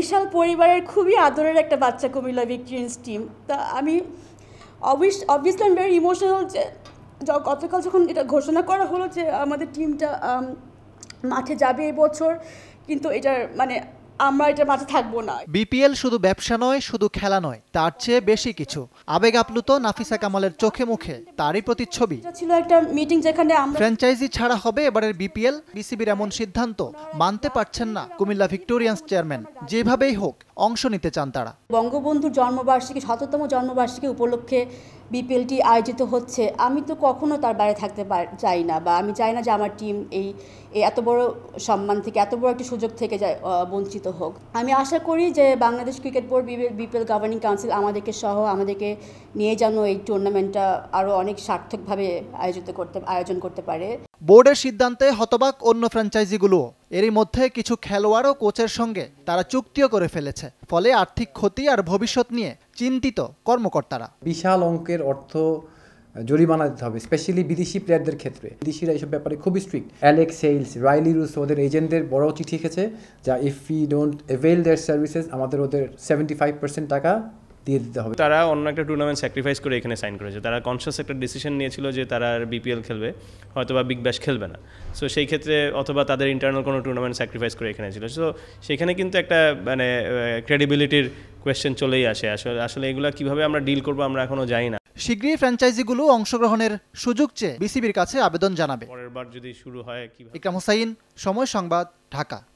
বিশাল পরিবারের খুবই আদরের একটা বাচ্চা কুমিল্লা ভিক্টোরিয়ান্স টিম তা আমি অবভিয়াসলি আমি ভেরি ইমোশনাল যে গতকাল যখন এটা ঘোষণা করা হলো যে আমাদের টিমটা মাঠে যাবে এবছর কিন্তু এটার মানে আমরা এটার মাঝে থাকব না বিপিএল শুধু ব্যবসা নয় শুধু খেলা নয় তার চেয়ে বেশি কিছু আবেগ আপ্লুত নাফিসা কামালের চোখে মুখে তারই প্রতিচ্ছবি ছিল একটা মিটিং যেখানে আমরা ফ্র্যাঞ্চাইজি ছাড়া হবে এবারের বিপিএল বিসিবির এমন সিদ্ধান্ত মানতে পারছেন না কুমিল্লা ভিক্টোরিয়ান্স চেয়ারম্যান যেভাবেই হোক অংশ নিতে চান তারা বঙ্গবন্ধুর জন্মবার্ষিকী শততম জন্মবার্ষিকী উপলক্ষে বিপিএলটি আয়োজিত হচ্ছে আমি তো কখনো তার বাইরে থাকতে চাই না বা আমি চাই না যে আমার টিম এই এত বড় সম্মান থেকে এত বড় একটি সুযোগ থেকে বঞ্চিত হোক আমি আশা করি যে Bangladesh cricket board BPL governing council আমাদেরকে সহ আমাদেরকে নিয়ে যেন এই টুর্নামেন্টটা আরও অনেক সার্থকভাবে আয়োজিত করতে আয়োজন করতে পারে বোর্ডের সিদ্ধান্তে হতবাক অন্য ফ্র্যাঞ্চাইজিগুলোও এরই মধ্যে কিছু খেলোয়াড় ও কোচের সঙ্গে তারা চুক্তিও করে ফেলেছে ফলে আর্থিক ক্ষতি আর ভবিষ্যৎ নিয়ে চিন্তিত কর্মকর্তারা বিশাল অঙ্কের অর্থ জরিমানা দিতে হবে স্পেশালি বিদেশি প্লেয়ারদের ক্ষেত্রে বিদেশিরা এইসব ব্যাপারে খুবই strict Alex Hales Rilee Rossouw ওদের এজেন্টদের বড় চিঠি এসেছে যা if you don't avail their services আমাদের ওদের সেভেন্টি ফাইভ পার্সেন্ট টাকা দিয়ে দিতে হবে তারা অন্য একটা টুর্নামেন্ট স্যাক্রিফাইস করে এখানে সাইন করেছে তারা কনসিয়াস একটা ডিসিশন নিয়েছিল যে তারা আর বিপিএল খেলবে হয়তো বা বিগ ব্যাশ খেলবে না সো সেই ক্ষেত্রে অথবা তাদের ইন্টারনাল কোনো টুর্নামেন্ট স্যাক্রিফাইস করে এখানে ছিল সো সেখানে কিন্তু একটা মানে ক্রেডিবিলিটির কোয়েশ্চেন চলেই আসে আসলে আসলে এগুলো কিভাবে আমরা ডিল করবো আমরা এখনো জানি না শিগগিরই ফ্র্যাঞ্চাইজিগুলো অংশগ্রহণের সুযোগ চেয়ে বিসিবির কাছে আবেদন জানাবে পরের বার যদি শুরু হয় ইকরাম হোসাইন সময় সংবাদ ঢাকা